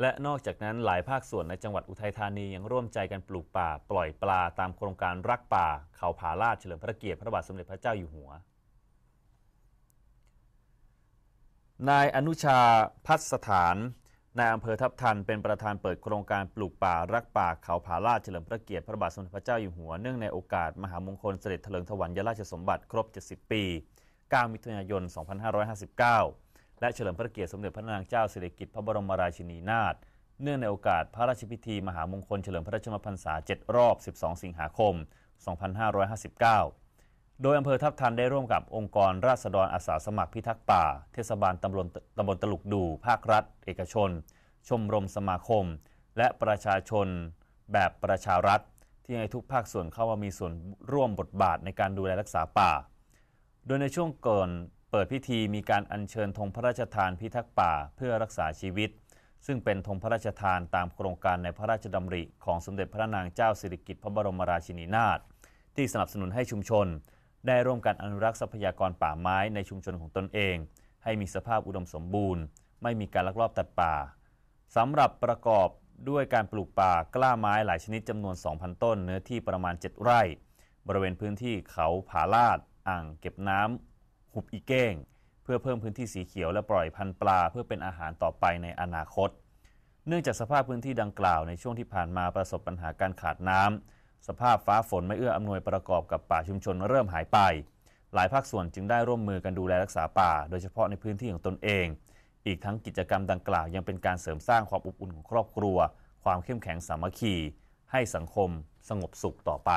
และนอกจากนั้นหลายภาคส่วนในจังหวัดอุทัยธานียังร่วมใจกันปลูกป่าปล่อยปลาตามโครงการรักป่าเขาผาลาดเฉลิมพระเกียรติพระบาทสมเด็จพระเจ้าอยู่หัว นายอนุชาพัฒสถาน นายอำเภอทับทันเป็นประธานเปิดโครงการปลูกป่ารักป่าเขาผาลาดเฉลิมพระเกียรติพระบาทสมเด็จพระเจ้าอยู่หัวเนื่องในโอกาสมหามงคลเสด็จเถลิงถวัลย์ยราชสมบัติครบ 70 ปี 9 มิถุนายน 2559และเฉลิมพระเกียรติสมเด็จพระนางเจ้าสิริกิติ์พระบรมราชินีนาถเนื่องในโอกาสพระราชพิธี มหามงคลเฉลิมพระชนมพรรษา7รอบ 12 สิงหาคม 2559 โดยอำเภอทับทันได้ร่วมกับองค์กรราษฎรอาสาสมัครพิทักษ์ป่า เทศบาลตำบลตำบลตลุกดู ภาครัฐ เอกชน ชมรมสมาคม และประชาชนแบบประชารัฐที่ให้ทุกภาคส่วนเข้ามามีส่วนร่วมบทบาทในการดูแลรักษาป่า โดยในช่วงเกินเปิดพิธีมีการอัญเชิญธงพระราชทานพิทักษ์ป่าเพื่อรักษาชีวิต ซึ่งเป็นธงพระราชทานตามโครงการในพระราชดำริของสมเด็จพระนางเจ้าสิริกิติ์พระบรมราชินีนาถที่สนับสนุนให้ชุมชน ได้ร่วมกันอนุรักษ์ทรัพยากรป่าไม้ในชุมชนของตนเอง ให้มีสภาพอุดมสมบูรณ์ ไม่มีการลักลอบตัดป่าสำหรับประกอบด้วยการปลูกป่ากล้าไม้หลายชนิดจำนวน 2,000 ต้นเนื้อที่ประมาณ 7 ไร่ บริเวณพื้นที่เขาผาลาด อ่างเก็บน้ำุบอีเก้งเพื่อเพิ่มพื้นที่สีเขียวและปล่อยพันธุ์ปลาเพื่อเป็นอาหารต่อไปในอนาคต เนื่องจากสภาพพื้นที่ดังกล่าวในช่วงที่ผ่านมาประสบปัญหาการขาดน้ำสภาพฟ้าฝนไม่เอื้ออำนวยประกอบกับป่าชุมชนเริ่มหายไป หลายภาคส่วนจึงได้ร่วมมือกันดูแลรักษาป่า โดยเฉพาะในพื้นที่ของตนเอง อีกทั้งกิจกรรมดังกล่าวยังเป็นการเสริมสร้างความอบอุ่นของครอบครัว ความเข้มแข็งสามัคคีให้สังคม สงบสุขต่อไป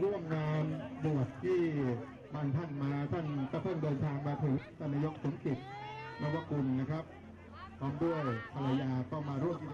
ร่วมงานบวชที่บางท่านมาท่านก็เพิ่งเดินทางมาถึงท่านนายกสมกิจนวกุลนะครับ พร้อมด้วยภรรยาก็มาร่วมกิจ